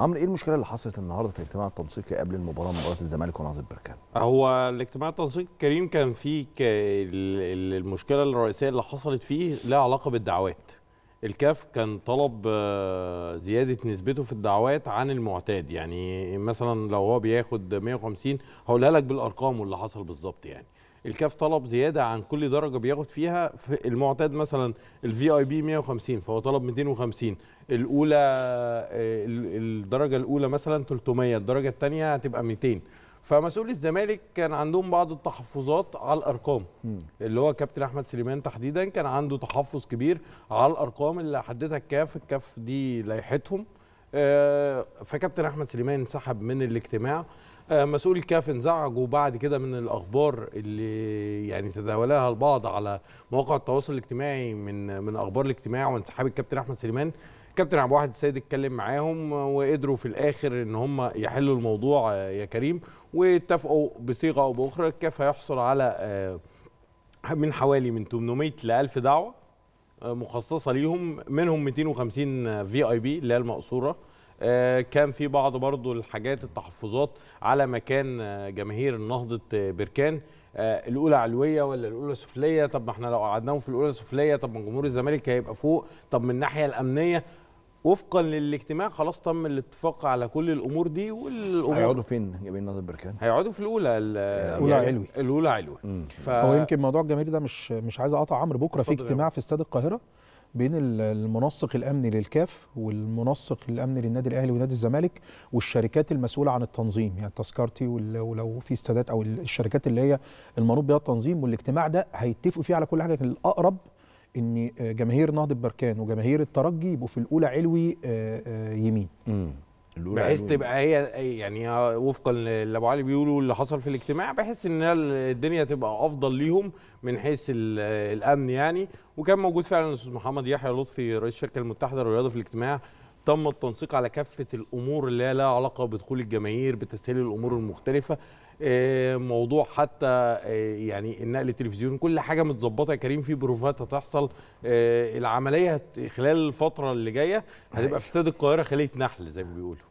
عمرو ايه المشكله اللي حصلت النهارده في الاجتماع التنسيقي قبل المباراه مباراه الزمالك ونادي البركان هو الاجتماع التنسيقي الكريم كان فيه المشكله الرئيسيه اللي حصلت فيه لها علاقه بالدعوات الكاف كان طلب آه، زيادة نسبته في الدعوات عن المعتاد يعني مثلا لو هو بياخد 150 هقولها لك بالأرقام واللي حصل بالظبط يعني الكاف طلب زيادة عن كل درجة بياخد فيها في المعتاد مثلا الفي اي بي 150 فهو طلب 250 الأولى آه، الدرجة الأولى مثلا 300 الدرجة الثانية هتبقى 200 فمسؤولي الزمالك كان عندهم بعض التحفظات على الارقام م. اللي هو كابتن احمد سليمان تحديدا كان عنده تحفظ كبير على الارقام اللي حددها الكاف الكاف دي لائحتهم آه، فكابتن احمد سليمان انسحب من الاجتماع آه، مسؤول الكاف انزعجوا بعد كده من الاخبار اللي يعني تداولها البعض على مواقع التواصل الاجتماعي من من اخبار الاجتماع وانسحاب الكابتن احمد سليمان كابتن عبد الواحد السيد اتكلم معاهم وقدروا في الاخر ان هم يحلوا الموضوع آه، يا كريم واتفقوا بصيغه او باخرى الكاف هيحصل على من حوالي من 800 ل 1000 دعوه مخصصه ليهم منهم 250 في اي بي اللي هي المقصوره آه، كان في بعض برضو الحاجات التحفظات على مكان آه، جماهير نهضه آه، بركان الاولى علويه ولا الاولى سفليه طب ما احنا لو قعدناهم في الاولى سفليه طب ما جمهور الزمالك هيبقى فوق طب من الناحيه الامنيه وفقا للاجتماع خلاص تم الاتفاق على كل الامور دي والامور هيقعدوا فين جميل ناظر بركان؟ هيقعدوا في الاولى الاولى يعني علوي الاولى علوي ف... هو يمكن موضوع الجماهير ده مش مش عايز اقطع عمرو بكره في اجتماع في استاد القاهره بين المنسق الامني للكاف والمنسق الامني للنادي الاهلي ونادي الزمالك والشركات المسؤوله عن التنظيم يعني تذكرتي ولو في استادات او الشركات اللي هي المنوط بها التنظيم والاجتماع ده هيتفقوا فيه على كل حاجه الاقرب ان آه، جماهير نهضه بركان وجماهير الترجي يبقوا في الاولى علوي آه، آه، يمين بحيث تبقى هي يعني وفقا اللي ابو علي بيقولوا اللي حصل في الاجتماع بحيث ان الدنيا تبقى افضل ليهم من حيث الامن يعني وكان موجود فعلا الاستاذ محمد يحيى لطفي رئيس الشركه المتحده للرياضه في الاجتماع تم التنسيق على كافه الامور اللي لها علاقه بدخول الجماهير بتسهيل الامور المختلفه آه، موضوع حتى آه، يعني النقل التلفزيوني كل حاجه متظبطه يا كريم في بروفات هتحصل آه، العمليه خلال الفتره اللي جايه هتبقى في استاد القاهره خليه نحل زي ما بيقولوا